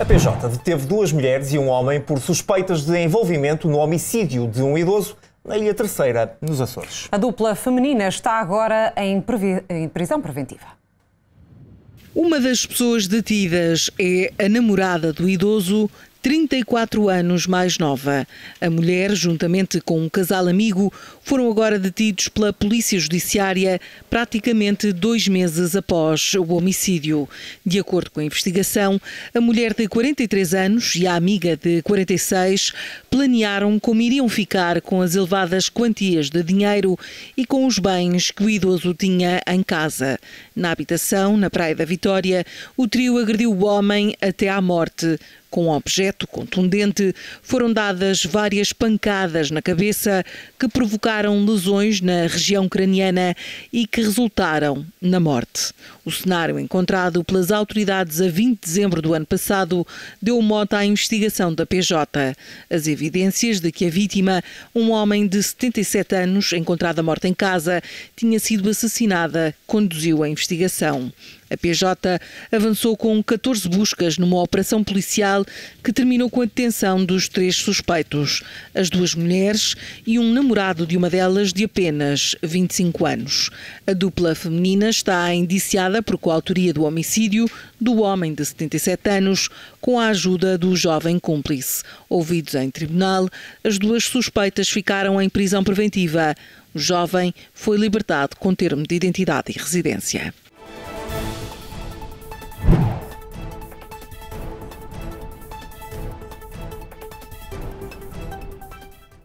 A PJ deteve duas mulheres e um homem por suspeitas de envolvimento no homicídio de um idoso na Ilha Terceira, nos Açores. A dupla feminina está agora em, previ... em prisão preventiva. Uma das pessoas detidas é a namorada do idoso 34 anos mais nova. A mulher, juntamente com um casal amigo, foram agora detidos pela Polícia Judiciária praticamente dois meses após o homicídio. De acordo com a investigação, a mulher de 43 anos e a amiga de 46 planearam como iriam ficar com as elevadas quantias de dinheiro e com os bens que o idoso tinha em casa. Na habitação, na Praia da Vitória, o trio agrediu o homem até à morte. Com um objeto contundente, foram dadas várias pancadas na cabeça que provocaram lesões na região craniana e que resultaram na morte. O cenário encontrado pelas autoridades a 20 de dezembro do ano passado deu moto à investigação da PJ. As evidências de que a vítima, um homem de 77 anos, encontrada morta em casa, tinha sido assassinada, conduziu a investigação. A PJ avançou com 14 buscas numa operação policial policial que terminou com a detenção dos três suspeitos, as duas mulheres e um namorado de uma delas de apenas 25 anos. A dupla feminina está indiciada por coautoria do homicídio do homem de 77 anos com a ajuda do jovem cúmplice. Ouvidos em tribunal, as duas suspeitas ficaram em prisão preventiva. O jovem foi libertado com termo de identidade e residência.